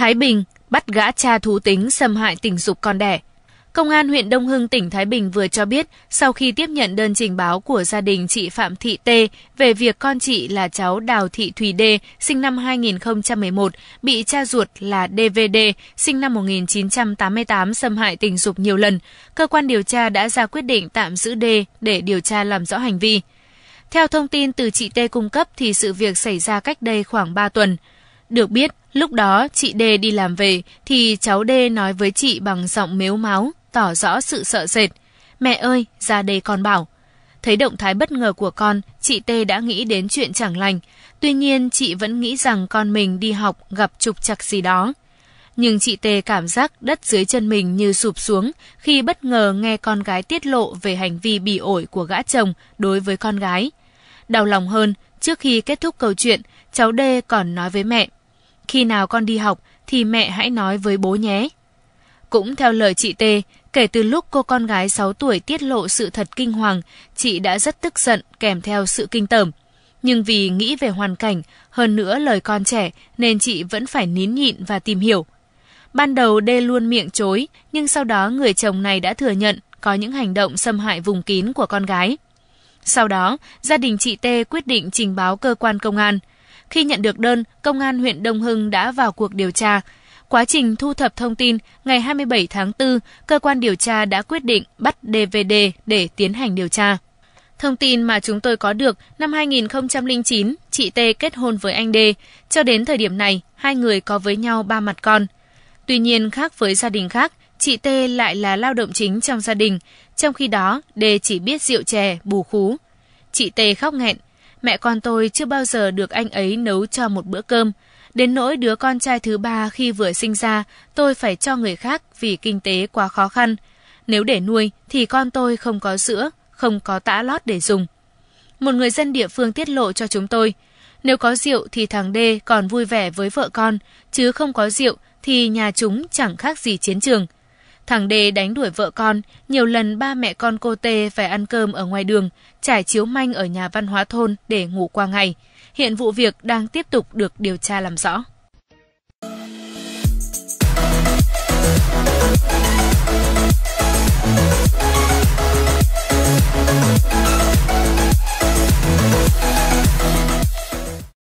Thái Bình bắt gã cha thú tính xâm hại tình dục con đẻ. Công an huyện Đông Hưng tỉnh Thái Bình vừa cho biết sau khi tiếp nhận đơn trình báo của gia đình chị Phạm Thị Tê về việc con chị là cháu Đào Thị Thùy Đê sinh năm 2011 bị cha ruột là DVD sinh năm 1988 xâm hại tình dục nhiều lần, cơ quan điều tra đã ra quyết định tạm giữ Đê để điều tra làm rõ hành vi. Theo thông tin từ chị Tê cung cấp thì sự việc xảy ra cách đây khoảng 3 tuần. Được biết, lúc đó chị D đi làm về thì cháu D nói với chị bằng giọng mếu máu, tỏ rõ sự sợ sệt. Mẹ ơi, ra đây con bảo. Thấy động thái bất ngờ của con, chị T đã nghĩ đến chuyện chẳng lành. Tuy nhiên, chị vẫn nghĩ rằng con mình đi học gặp trục trặc gì đó. Nhưng chị T cảm giác đất dưới chân mình như sụp xuống khi bất ngờ nghe con gái tiết lộ về hành vi bỉ ổi của gã chồng đối với con gái. Đau lòng hơn, trước khi kết thúc câu chuyện, cháu D còn nói với mẹ. Khi nào con đi học thì mẹ hãy nói với bố nhé. Cũng theo lời chị T, kể từ lúc cô con gái 6 tuổi tiết lộ sự thật kinh hoàng, chị đã rất tức giận kèm theo sự kinh tởm. Nhưng vì nghĩ về hoàn cảnh, hơn nữa lời con trẻ nên chị vẫn phải nín nhịn và tìm hiểu. Ban đầu Đê luôn miệng chối, nhưng sau đó người chồng này đã thừa nhận có những hành động xâm hại vùng kín của con gái. Sau đó, gia đình chị T quyết định trình báo cơ quan công an. Khi nhận được đơn, Công an huyện Đông Hưng đã vào cuộc điều tra. Quá trình thu thập thông tin, ngày 27 tháng 4, cơ quan điều tra đã quyết định bắt DVD để tiến hành điều tra. Thông tin mà chúng tôi có được, năm 2009, chị T kết hôn với anh D. Cho đến thời điểm này, hai người có với nhau ba mặt con. Tuy nhiên, khác với gia đình khác, chị T lại là lao động chính trong gia đình. Trong khi đó, D chỉ biết rượu chè, bù khú. Chị T khóc nghẹn, mẹ con tôi chưa bao giờ được anh ấy nấu cho một bữa cơm. Đến nỗi đứa con trai thứ ba khi vừa sinh ra, tôi phải cho người khác vì kinh tế quá khó khăn. Nếu để nuôi thì con tôi không có sữa, không có tã lót để dùng. Một người dân địa phương tiết lộ cho chúng tôi, nếu có rượu thì thằng D còn vui vẻ với vợ con, chứ không có rượu thì nhà chúng chẳng khác gì chiến trường. Thằng Đê đánh đuổi vợ con, nhiều lần ba mẹ con cô Tê phải ăn cơm ở ngoài đường, trải chiếu manh ở nhà văn hóa thôn để ngủ qua ngày. Hiện vụ việc đang tiếp tục được điều tra làm rõ.